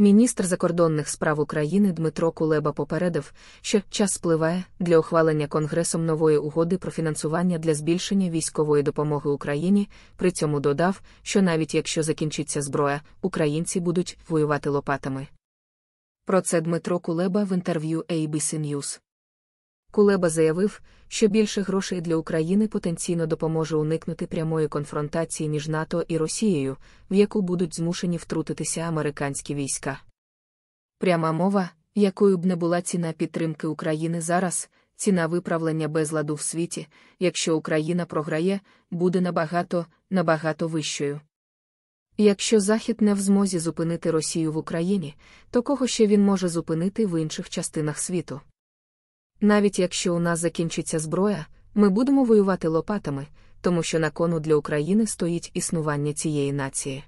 Міністр закордонних справ України Дмитро Кулеба попередив, що час спливає для ухвалення Конгресом нової угоди про фінансування для збільшення військової допомоги Україні. При цьому додав, що навіть якщо закінчиться зброя, українці будуть воювати лопатами. Про це Дмитро Кулеба в інтерв'ю ABC News. Кулеба заявив, що більше грошей для України потенційно допоможе уникнути прямої конфронтації між НАТО і Росією, в яку будуть змушені втрутитися американські війська. Пряма мова, якою б не була ціна підтримки України зараз, ціна виправлення безладу в світі, якщо Україна програє, буде набагато, набагато вищою. Якщо Захід не в змозі зупинити Росію в Україні, то кого ще він може зупинити в інших частинах світу? Навіть якщо у нас закінчиться зброя, ми будемо воювати лопатами, тому що на кону для України стоїть існування цієї нації.